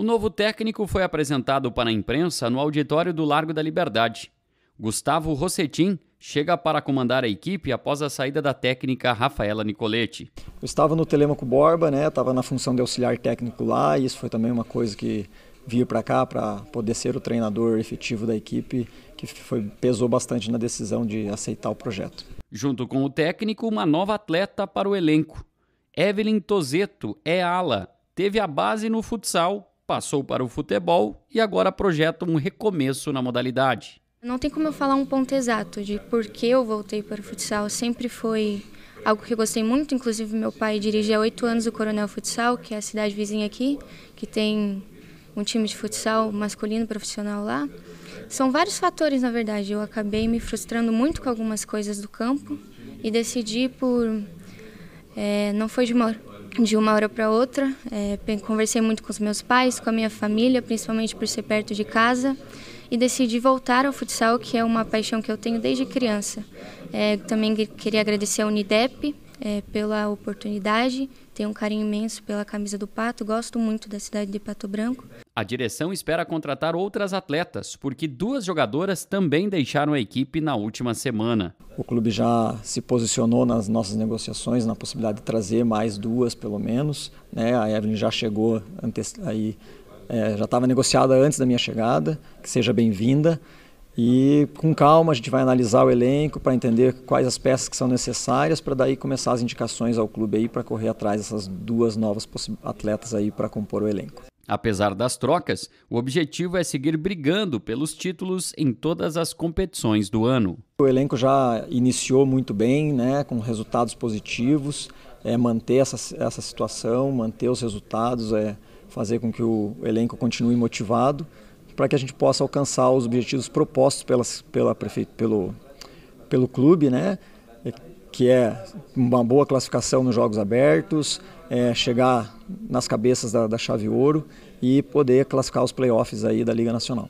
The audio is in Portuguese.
O novo técnico foi apresentado para a imprensa no auditório do Largo da Liberdade. Gustavo Rossetin chega para comandar a equipe após a saída da técnica Rafaela Nicoletti. Eu estava no Telemaco Borba, né? Estava na função de auxiliar técnico lá, e isso foi também uma coisa que vir para cá para poder ser o treinador efetivo da equipe, que foi, pesou bastante na decisão de aceitar o projeto. Junto com o técnico, uma nova atleta para o elenco. Evelyn Tozeto é ala, teve a base no futsal passou para o futebol e agora projeta um recomeço na modalidade. Não tem como eu falar um ponto exato de por que eu voltei para o futsal. Sempre foi algo que eu gostei muito. Inclusive, meu pai dirigia há oito anos o Coronel Futsal, que é a cidade vizinha aqui, que tem um time de futsal masculino profissional lá. São vários fatores, na verdade. Eu acabei me frustrando muito com algumas coisas do campo e decidi por. É, não foi de uma de uma hora para outra. É, conversei muito com os meus pais, com a minha família, principalmente por ser perto de casa, e decidi voltar ao futsal, que é uma paixão que eu tenho desde criança. É, também queria agradecer à Unidep é, pela oportunidade, tenho um carinho imenso pela camisa do Pato, gosto muito da cidade de Pato Branco. A direção espera contratar outras atletas, porque duas jogadoras também deixaram a equipe na última semana. O clube já se posicionou nas nossas negociações, na possibilidade de trazer mais duas, pelo menos. Né? A Evelyn já chegou, antes, aí, é, já estava negociada antes da minha chegada, que seja bem-vinda. E com calma a gente vai analisar o elenco para entender quais as peças que são necessárias para daí começar as indicações ao clube aí para correr atrás dessas duas novas atletas aí para compor o elenco. Apesar das trocas, o objetivo é seguir brigando pelos títulos em todas as competições do ano. O elenco já iniciou muito bem, né, com resultados positivos. É, manter essa, essa situação, manter os resultados, é fazer com que o elenco continue motivado para que a gente possa alcançar os objetivos propostos pelas, pela prefeito, pelo, pelo clube, né? que é uma boa classificação nos jogos abertos, é, chegar nas cabeças da, da chave ouro e poder classificar os playoffs aí da Liga Nacional.